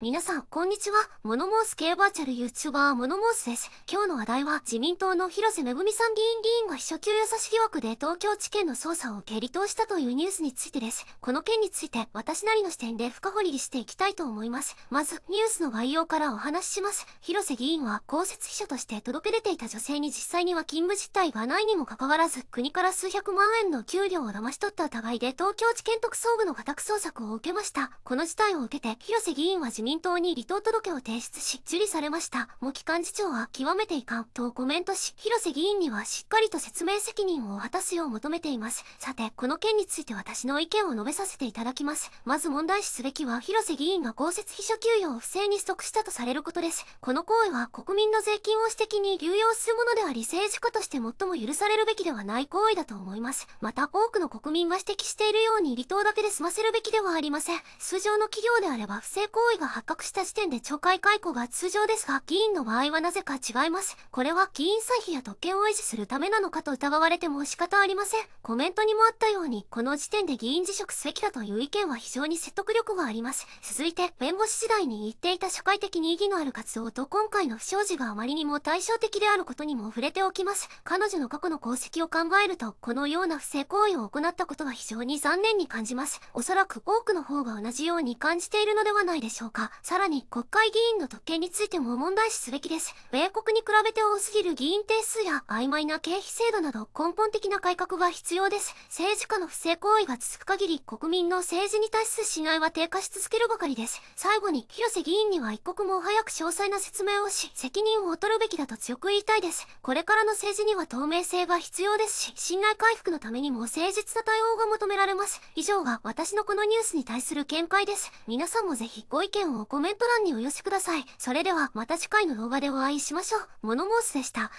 皆さん、こんにちは。モノモース系バーチャル YouTuber モノモースです。今日の話題は、自民党の広瀬めぐみさん議員議員が秘書級優し疑惑で東京地検の捜査を下痢通したというニュースについてです。この件について、私なりの視点で深掘りしていきたいと思います。まず、ニュースの概要からお話しします。広瀬議員は、公設秘書として届け出ていた女性に実際には勤務実態がないにもかかわらず、国から数百万円の給料を騙し取った疑いで東京地検特捜部の家宅捜索を受けました。この事態を受けて、広瀬議員は自民民党に離党届を提出し、受理されました。茂木幹事長は極めて遺憾とコメントし、広瀬議員にはしっかりと説明責任を果たすよう求めています。さて、この件について私の意見を述べさせていただきます。まず問題視すべきは、広瀬議員が公設秘書給与を不正に取得したとされることです。この行為は国民の税金を私的に流用するものであり、政治家として最も許されるべきではない行為だと思います。また、多くの国民が指摘しているように離党だけで済ませるべきではありません。通常の企業であれば不正行為が発覚した時点で懲戒解雇が通常ですが、議員の場合はなぜか違います。これは議員歳費や特権を維持するためなのかと疑われても仕方ありません。コメントにもあったように、この時点で議員辞職すべきだという意見は非常に説得力があります。続いて、弁護士時代に言っていた社会的に意義のある活動と今回の不祥事があまりにも対照的であることにも触れておきます。彼女の過去の功績を考えると、このような不正行為を行ったことは非常に残念に感じます。おそらく多くの方が同じように感じているのではないでしょうか。さらに国会議員の特権についても問題視すべきです。米国に比べて多すぎる議員定数や曖昧な経費制度など根本的な改革が必要です。政治家の不正行為が続く限り国民の政治に対する信頼は低下し続けるばかりです。最後に、広瀬議員には一刻も早く詳細な説明をし、責任を劣るべきだと強く言いたいです。これからの政治には透明性が必要ですし、信頼回復のためにも誠実な対応が求められます。以上が私のこのニュースに対する見解です。皆さんもぜひご意見をのコメント欄にお寄せください。それではまた次回の動画でお会いしましょう。モノモースでした。